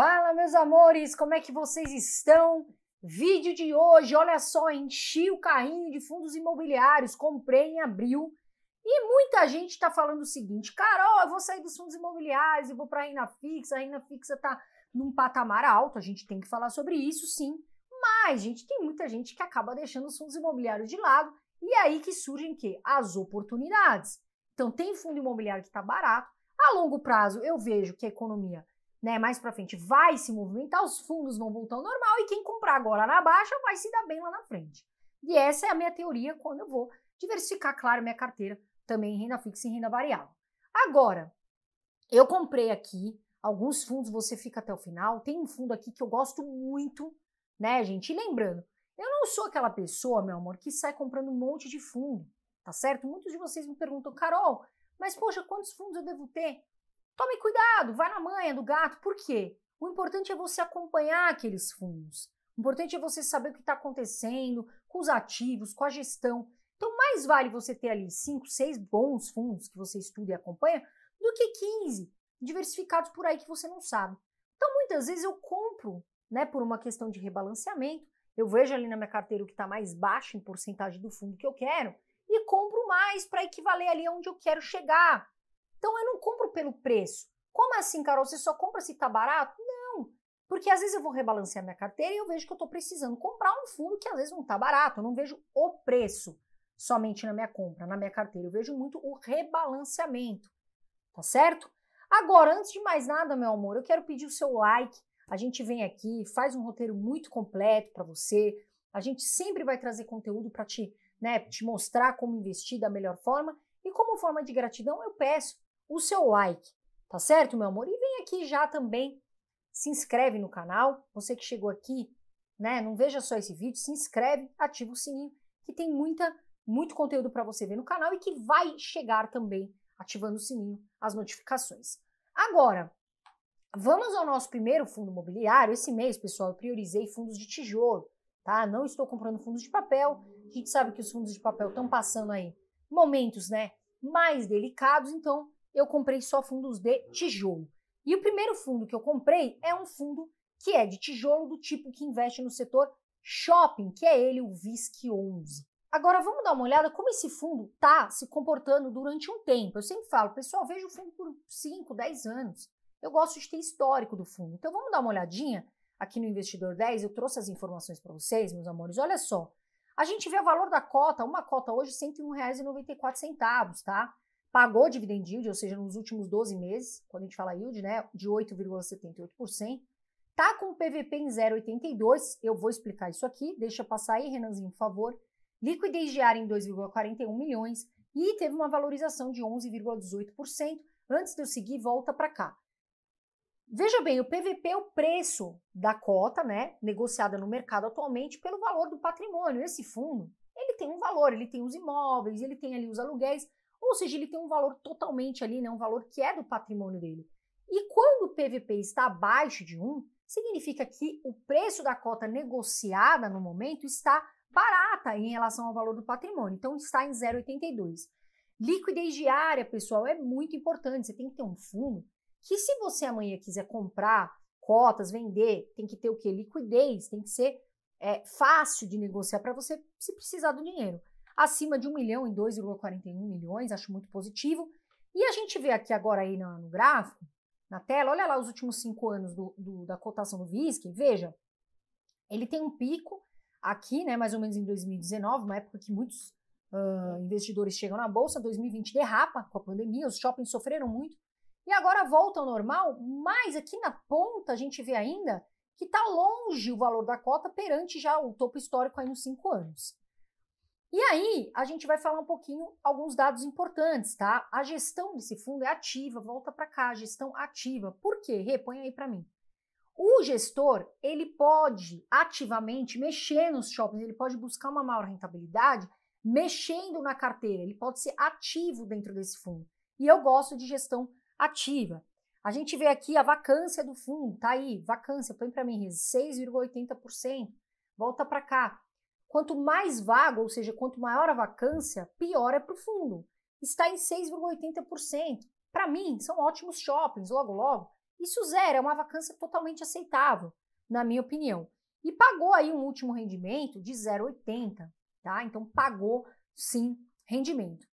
Fala, meus amores, como é que vocês estão? Vídeo de hoje, olha só, enchi o carrinho de fundos imobiliários, comprei em abril e muita gente está falando o seguinte, Carol, eu vou sair dos fundos imobiliários e vou para a renda fixa, a renda fixa está num patamar alto, a gente tem que falar sobre isso sim, mas, gente, tem muita gente que acaba deixando os fundos imobiliários de lado e é aí que surgem que As oportunidades. Então, tem fundo imobiliário que está barato, a longo prazo eu vejo que a economia né, mais para frente vai se movimentar, os fundos vão voltar ao normal e quem comprar agora na baixa vai se dar bem lá na frente. E essa é a minha teoria quando eu vou diversificar, claro, minha carteira também em renda fixa e renda variável. Agora, eu comprei aqui alguns fundos, você fica até o final. Tem um fundo aqui que eu gosto muito, né, gente? E lembrando, eu não sou aquela pessoa, meu amor, que sai comprando um monte de fundo, tá certo? Muitos de vocês me perguntam, Carol, mas poxa, quantos fundos eu devo ter? Tome cuidado, vai na manha é do gato. Por quê? O importante é você acompanhar aqueles fundos. O importante é você saber o que está acontecendo com os ativos, com a gestão. Então, mais vale você ter ali 5, 6 bons fundos que você estuda e acompanha do que 15 diversificados por aí que você não sabe. Então, muitas vezes eu compro, né, por uma questão de rebalanceamento, eu vejo ali na minha carteira o que está mais baixo em porcentagem do fundo que eu quero e compro mais para equivaler ali aonde eu quero chegar. Então eu não compro pelo preço. Como assim, Carol? Você só compra se tá barato? Não. Porque às vezes eu vou rebalancear minha carteira e eu vejo que eu estou precisando comprar um fundo que às vezes não está barato. Eu não vejo o preço somente na minha compra, na minha carteira. Eu vejo muito o rebalanceamento. Tá certo? Agora, antes de mais nada, meu amor, eu quero pedir o seu like. A gente vem aqui, faz um roteiro muito completo para você. A gente sempre vai trazer conteúdo para te, né, te mostrar como investir da melhor forma. E como forma de gratidão, eu peço o seu like, tá certo, meu amor? E vem aqui já também, se inscreve no canal, você que chegou aqui, né? Não veja só esse vídeo, se inscreve, ativa o sininho, que tem muita, muito conteúdo para você ver no canal e que vai chegar também ativando o sininho as notificações. Agora, vamos ao nosso primeiro fundo imobiliário. Esse mês, pessoal, eu priorizei fundos de tijolo, tá? Não estou comprando fundos de papel. A gente sabe que os fundos de papel estão passando aí momentos, né, mais delicados, então eu comprei só fundos de tijolo. E o primeiro fundo que eu comprei é um fundo que é de tijolo do tipo que investe no setor shopping, que é ele o VISC 11. Agora vamos dar uma olhada como esse fundo está se comportando durante um tempo. Eu sempre falo, pessoal, veja o fundo por 5, 10 anos. Eu gosto de ter histórico do fundo. Então vamos dar uma olhadinha aqui no Investidor 10. Eu trouxe as informações para vocês, meus amores. Olha só. A gente vê o valor da cota, uma cota hoje R$ 101,94, tá? pagou dividend yield, ou seja, nos últimos 12 meses, quando a gente fala yield, né, de 8,78%, tá com PVP em 0,82, eu vou explicar isso aqui, deixa passar aí, Renanzinho, por favor. Liquidez diária em 2,41 milhões e teve uma valorização de 11,18%. Antes de eu seguir, volta para cá. Veja bem, o PVP é o preço da cota, né, negociada no mercado atualmente pelo valor do patrimônio. Esse fundo, ele tem um valor, ele tem os imóveis, ele tem ali os aluguéis, ou seja, ele tem um valor totalmente ali, né, um valor que é do patrimônio dele. E quando o PVP está abaixo de 1, significa que o preço da cota negociada no momento está barata em relação ao valor do patrimônio, então está em 0,82. Liquidez diária, pessoal, é muito importante. Você tem que ter um fundo que, se você amanhã quiser comprar cotas, vender, tem que ter o que? Liquidez, tem que ser é, fácil de negociar para você se precisar do dinheiro acima de 1 milhão em 2,41 milhões, acho muito positivo. E a gente vê aqui agora aí no, no gráfico, na tela, olha lá os últimos cinco anos do, do, da cotação do VISC, veja, ele tem um pico aqui, né, mais ou menos em 2019, uma época que muitos uh, investidores chegam na bolsa, 2020 derrapa com a pandemia, os shoppings sofreram muito, e agora volta ao normal, mas aqui na ponta a gente vê ainda que está longe o valor da cota perante já o topo histórico aí nos cinco anos. E aí, a gente vai falar um pouquinho alguns dados importantes, tá? A gestão desse fundo é ativa, volta para cá, gestão ativa. Por quê? Repõe aí para mim. O gestor, ele pode ativamente mexer nos shoppings, ele pode buscar uma maior rentabilidade mexendo na carteira, ele pode ser ativo dentro desse fundo. E eu gosto de gestão ativa. A gente vê aqui a vacância do fundo, tá aí, vacância, põe para mim, 6,80%. Volta para cá, Quanto mais vago, ou seja, quanto maior a vacância, pior é para o fundo. Está em 6,80%. Para mim, são ótimos shoppings, logo logo. Isso zero, é uma vacância totalmente aceitável, na minha opinião. E pagou aí um último rendimento de 0,80, tá? Então pagou sim rendimento.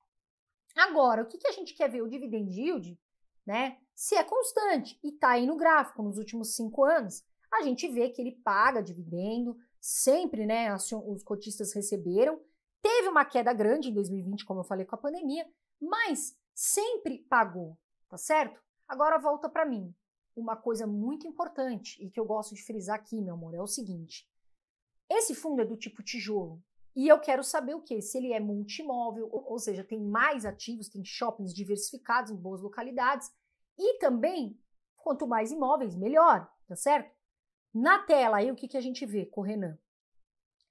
Agora, o que, que a gente quer ver? O dividend yield, né? Se é constante e está aí no gráfico nos últimos cinco anos, a gente vê que ele paga dividendo, sempre né, assim, os cotistas receberam. Teve uma queda grande em 2020, como eu falei com a pandemia, mas sempre pagou, tá certo? Agora volta para mim. Uma coisa muito importante e que eu gosto de frisar aqui, meu amor, é o seguinte: esse fundo é do tipo tijolo. E eu quero saber o que? Se ele é multimóvel, ou seja, tem mais ativos, tem shoppings diversificados em boas localidades. E também, quanto mais imóveis, melhor, tá certo? Na tela, aí o que, que a gente vê com o Renan?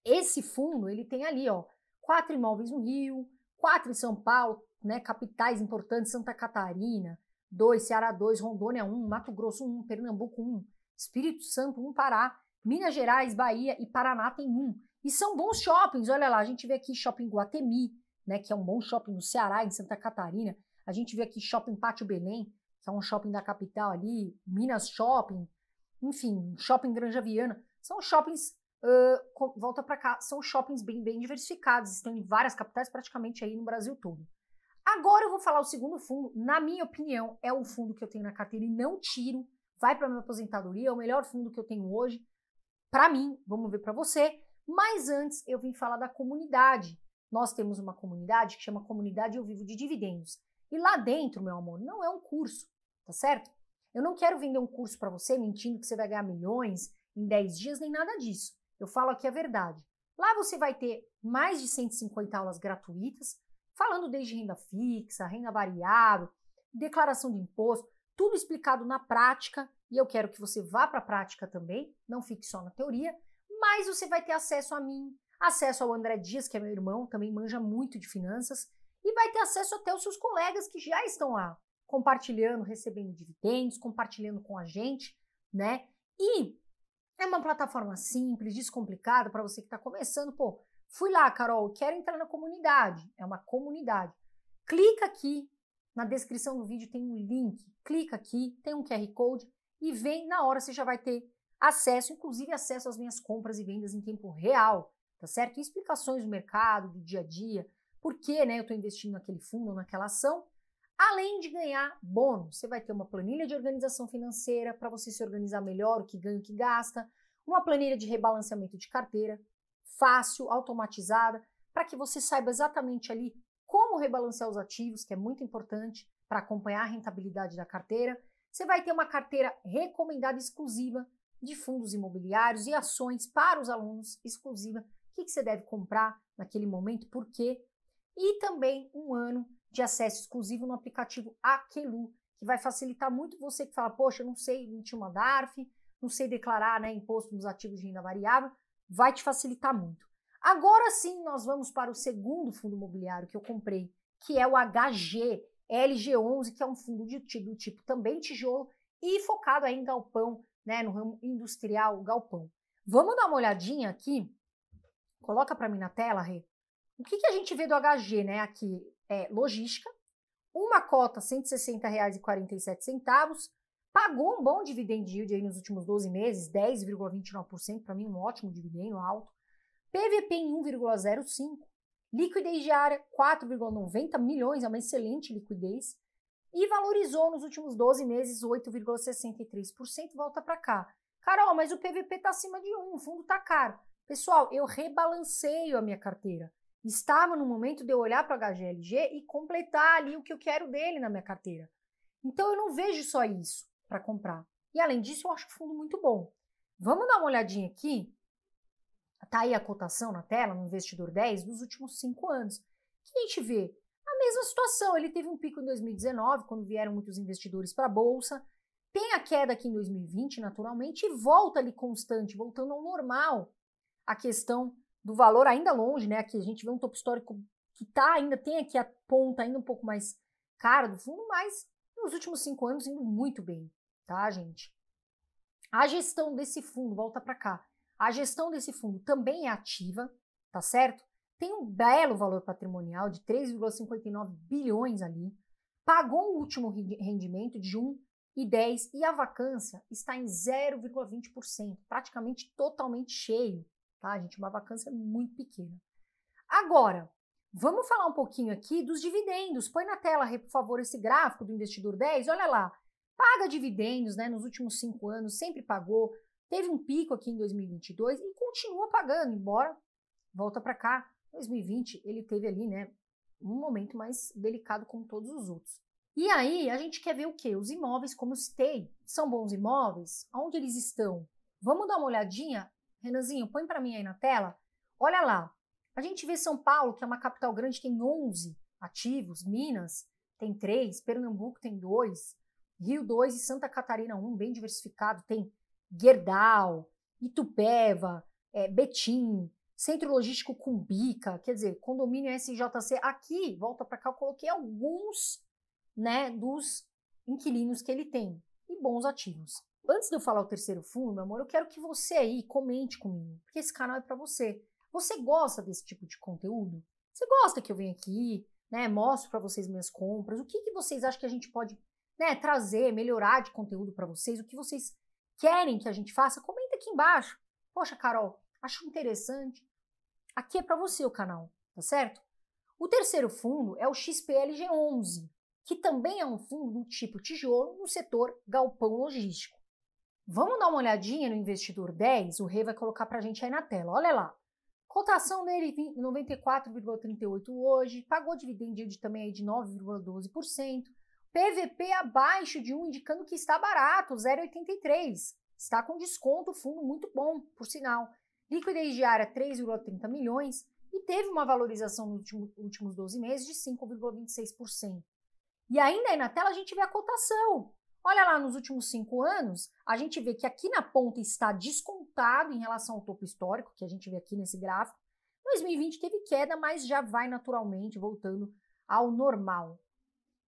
Esse fundo, ele tem ali, ó, quatro imóveis no Rio, quatro em São Paulo, né, capitais importantes, Santa Catarina, dois, Ceará dois, Rondônia um, Mato Grosso um, Pernambuco um, Espírito Santo um, Pará, Minas Gerais, Bahia e Paraná tem um. E são bons shoppings, olha lá, a gente vê aqui Shopping Guatemi, né, que é um bom shopping no Ceará, em Santa Catarina, a gente vê aqui Shopping Pátio Belém, que é um shopping da capital ali, Minas Shopping, enfim, shopping Granja Viana, são shoppings uh, volta para cá, são shoppings bem, bem diversificados, estão em várias capitais praticamente aí no Brasil todo. Agora eu vou falar o segundo fundo, na minha opinião, é o fundo que eu tenho na carteira e não tiro, vai para minha aposentadoria, é o melhor fundo que eu tenho hoje. Para mim, vamos ver para você, mas antes eu vim falar da comunidade. Nós temos uma comunidade que chama Comunidade Eu Vivo de Dividendos. E lá dentro, meu amor, não é um curso, tá certo? Eu não quero vender um curso para você mentindo que você vai ganhar milhões em 10 dias, nem nada disso. Eu falo aqui a verdade. Lá você vai ter mais de 150 aulas gratuitas, falando desde renda fixa, renda variável, declaração de imposto, tudo explicado na prática. E eu quero que você vá para a prática também, não fique só na teoria. Mas você vai ter acesso a mim, acesso ao André Dias, que é meu irmão, também manja muito de finanças, e vai ter acesso até aos seus colegas que já estão lá compartilhando, recebendo dividendos, compartilhando com a gente, né? E é uma plataforma simples, descomplicada para você que está começando. Pô, fui lá, Carol, quero entrar na comunidade. É uma comunidade. Clica aqui na descrição do vídeo, tem um link. Clica aqui, tem um QR Code e vem. Na hora você já vai ter acesso, inclusive acesso às minhas compras e vendas em tempo real, tá certo? E explicações do mercado, do dia a dia, por que né, eu estou investindo naquele fundo, ou naquela ação além de ganhar bônus. Você vai ter uma planilha de organização financeira para você se organizar melhor, o que ganha, o que gasta, uma planilha de rebalanceamento de carteira, fácil, automatizada, para que você saiba exatamente ali como rebalancear os ativos, que é muito importante para acompanhar a rentabilidade da carteira. Você vai ter uma carteira recomendada exclusiva de fundos imobiliários e ações para os alunos exclusiva. O que, que você deve comprar naquele momento, por quê? E também um ano de acesso exclusivo no aplicativo Aquelu, que vai facilitar muito você que fala, poxa, não sei emitir uma DARF, não sei declarar né, imposto nos ativos de renda variável, vai te facilitar muito. Agora sim, nós vamos para o segundo fundo imobiliário que eu comprei, que é o HG LG11, que é um fundo de, do tipo também tijolo e focado aí em galpão, né, no ramo industrial, galpão. Vamos dar uma olhadinha aqui? Coloca para mim na tela, Rê. O que, que a gente vê do HG, né, aqui? é, logística, uma cota R$ 160,47, pagou um bom dividend yield aí nos últimos 12 meses, 10,29%, para mim um ótimo dividendo alto, PVP em 1,05%, liquidez diária 4,90 milhões, é uma excelente liquidez, e valorizou nos últimos 12 meses 8,63%, volta para cá. Carol, mas o PVP está acima de 1, o fundo está caro. Pessoal, eu rebalanceio a minha carteira. Estava no momento de eu olhar para o HGLG e completar ali o que eu quero dele na minha carteira. Então eu não vejo só isso para comprar. E além disso, eu acho o fundo muito bom. Vamos dar uma olhadinha aqui? Está aí a cotação na tela, no investidor 10, dos últimos cinco anos. Que a gente vê a mesma situação. Ele teve um pico em 2019, quando vieram muitos investidores para a bolsa. Tem a queda aqui em 2020, naturalmente, e volta ali constante, voltando ao normal a questão do valor ainda longe, né? Aqui a gente vê um topo histórico que tá ainda, tem aqui a ponta ainda um pouco mais cara do fundo, mas nos últimos cinco anos indo muito bem, tá, gente? A gestão desse fundo, volta para cá, a gestão desse fundo também é ativa, tá certo? Tem um belo valor patrimonial de 3,59 bilhões ali, pagou o último rendimento de 1,10 e a vacância está em 0,20%, praticamente totalmente cheio tá, gente? Uma vacância muito pequena. Agora, vamos falar um pouquinho aqui dos dividendos. Põe na tela, por favor, esse gráfico do investidor 10. Olha lá, paga dividendos, né? Nos últimos cinco anos, sempre pagou. Teve um pico aqui em 2022 e continua pagando, embora volta para cá. 2020 ele teve ali, né? Um momento mais delicado como todos os outros. E aí a gente quer ver o que? Os imóveis, como citei, são bons imóveis? Onde eles estão? Vamos dar uma olhadinha Renanzinho, põe para mim aí na tela. Olha lá. A gente vê São Paulo, que é uma capital grande, tem 11 ativos, Minas tem 3, Pernambuco tem 2, Rio 2 e Santa Catarina 1, um, bem diversificado, tem Guerdal, Itupeva, é, Betim, Centro Logístico Cumbica, quer dizer, condomínio SJC. Aqui, volta para cá, eu coloquei alguns né, dos inquilinos que ele tem e bons ativos. Antes de eu falar o terceiro fundo, meu amor, eu quero que você aí comente comigo, porque esse canal é para você. Você gosta desse tipo de conteúdo? Você gosta que eu venha aqui, né, mostro para vocês minhas compras? O que, que vocês acham que a gente pode, né, trazer, melhorar de conteúdo para vocês? O que vocês querem que a gente faça? Comenta aqui embaixo. Poxa, Carol, acho interessante. Aqui é para você o canal, tá certo? O terceiro fundo é o XPLG11, que também é um fundo do tipo tijolo no setor galpão logístico. Vamos dar uma olhadinha no investidor 10? O Rei vai colocar para a gente aí na tela. Olha lá. Cotação dele 94,38 hoje, pagou dividendo de também aí de 9,12%. PVP abaixo de 1, indicando que está barato, 0,83. Está com desconto, fundo muito bom, por sinal. Liquidez diária 3,30 milhões e teve uma valorização nos último, últimos 12 meses de 5,26%. E ainda aí na tela a gente vê a cotação. Olha lá, nos últimos cinco anos, a gente vê que aqui na ponta está descontado em relação ao topo histórico, que a gente vê aqui nesse gráfico. 2020 teve queda, mas já vai naturalmente voltando ao normal.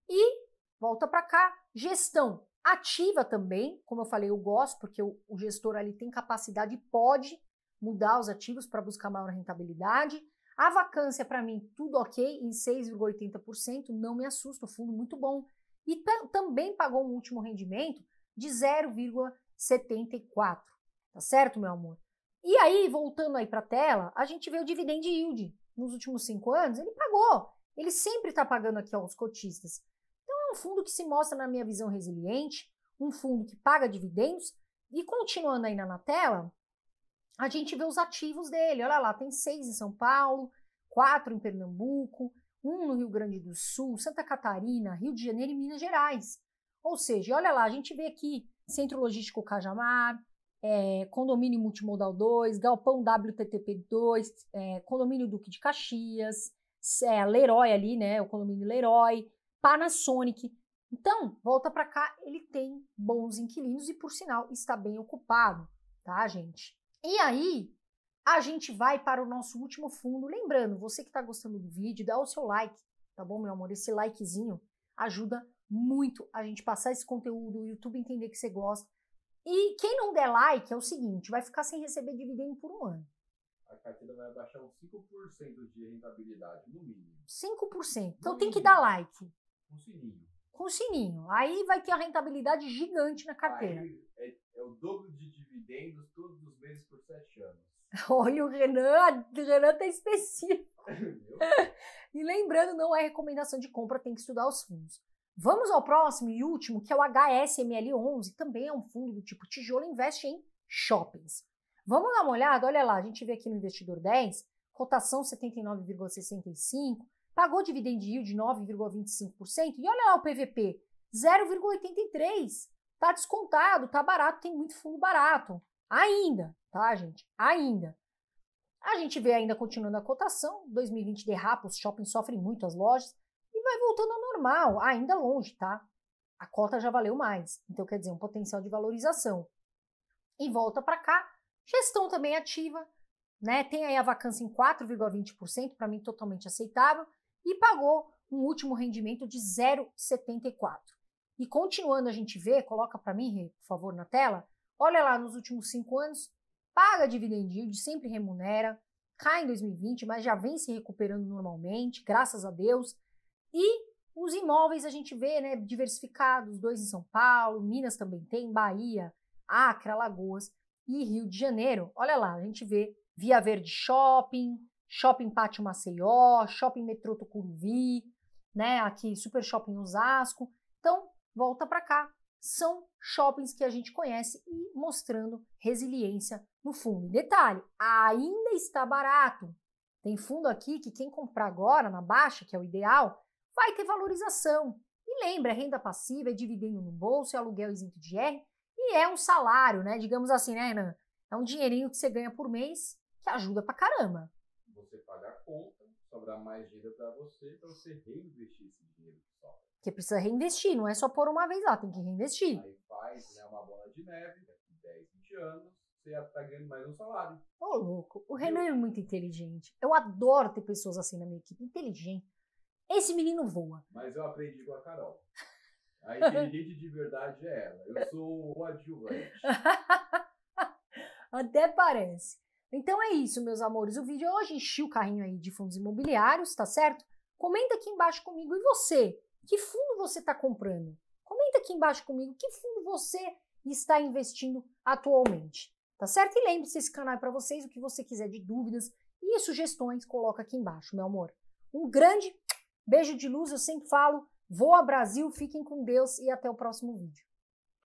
E volta para cá, gestão ativa também, como eu falei, eu gosto, porque o, o gestor ali tem capacidade e pode mudar os ativos para buscar maior rentabilidade. A vacância, para mim, tudo ok, em 6,80%, não me assusta, o fundo muito bom e também pagou um último rendimento de 0,74. Tá certo, meu amor? E aí, voltando aí para a tela, a gente vê o dividend yield. Nos últimos cinco anos, ele pagou. Ele sempre está pagando aqui aos cotistas. Então, é um fundo que se mostra, na minha visão, resiliente, um fundo que paga dividendos. E continuando ainda na tela, a gente vê os ativos dele. Olha lá, tem seis em São Paulo, quatro em Pernambuco, um no Rio Grande do Sul, Santa Catarina, Rio de Janeiro e Minas Gerais. Ou seja, olha lá, a gente vê aqui Centro Logístico Cajamar, é, Condomínio Multimodal 2, Galpão WTTP 2, é, Condomínio Duque de Caxias, é, Leroy ali, né? O Condomínio Leroy, Panasonic. Então, volta para cá, ele tem bons inquilinos e, por sinal, está bem ocupado, tá, gente? E aí, a gente vai para o nosso último fundo. Lembrando, você que está gostando do vídeo, dá o seu like, tá bom, meu amor? Esse likezinho ajuda muito a gente passar esse conteúdo, o YouTube entender que você gosta. E quem não der like é o seguinte, vai ficar sem receber dividendo por um ano. A carteira vai abaixar uns 5% de rentabilidade, no mínimo. 5%. No então mínimo. tem que dar like. Com sininho. Com sininho. Aí vai ter a rentabilidade gigante na carteira. É, é o dobro de dividendos todos os meses por 7 anos. Olha, o Renan, o Renan tá específico. e lembrando, não é recomendação de compra, tem que estudar os fundos. Vamos ao próximo e último, que é o HSML11, também é um fundo do tipo tijolo, investe em shoppings. Vamos dar uma olhada, olha lá, a gente vê aqui no investidor 10, cotação 79,65, pagou dividend yield de 9,25% e olha lá o PVP, 0,83. Tá descontado, tá barato, tem muito fundo barato. Ainda, tá, gente? Ainda. A gente vê ainda continuando a cotação, 2020 derrapa, os shoppings sofrem muito, as lojas, e vai voltando ao normal, ainda longe, tá? A cota já valeu mais, então quer dizer, um potencial de valorização. E volta para cá, gestão também ativa, né? Tem aí a vacância em 4,20%, para mim totalmente aceitável, e pagou um último rendimento de 0,74. E continuando, a gente vê, coloca para mim, por favor, na tela, olha lá nos últimos cinco anos, paga dividend yield, sempre remunera, cai em 2020, mas já vem se recuperando normalmente, graças a Deus. E os imóveis a gente vê, né, diversificados, dois em São Paulo, Minas também tem, Bahia, Acre, Alagoas e Rio de Janeiro. Olha lá, a gente vê Via Verde Shopping, Shopping Pátio Maceió, Shopping Metrô Tucuruvi, né, aqui Super Shopping Osasco. Então, volta para cá, são shoppings que a gente conhece e mostrando resiliência no fundo. E detalhe, ainda está barato. Tem fundo aqui que quem comprar agora na baixa, que é o ideal, vai ter valorização. E lembra, é renda passiva é dividendo no bolso, é aluguel isento de R e é um salário, né? Digamos assim, né, Renan? É um dinheirinho que você ganha por mês que ajuda pra caramba. Você paga a conta sobrar mais dinheiro para você, para você reinvestir esse dinheiro que sobra. precisa reinvestir, não é só pôr uma vez lá, tem que reinvestir. Aí faz né, uma bola de neve, daqui 10, 20 anos, você já tá ganhando mais um salário. Ô, louco, o Renan eu... é muito inteligente. Eu adoro ter pessoas assim na minha equipe, inteligente. Esse menino voa. Mas eu aprendi com a Carol. A inteligente de verdade é ela. Eu sou o adjuvante. Até parece. Então é isso, meus amores. O vídeo é hoje enchiu o carrinho aí de fundos imobiliários, tá certo? Comenta aqui embaixo comigo. E você? Que fundo você está comprando? Comenta aqui embaixo comigo que fundo você está investindo atualmente, tá certo? E lembre-se, esse canal é para vocês. O que você quiser de dúvidas e sugestões, coloca aqui embaixo, meu amor. Um grande beijo de luz, eu sempre falo. Vou a Brasil, fiquem com Deus e até o próximo vídeo.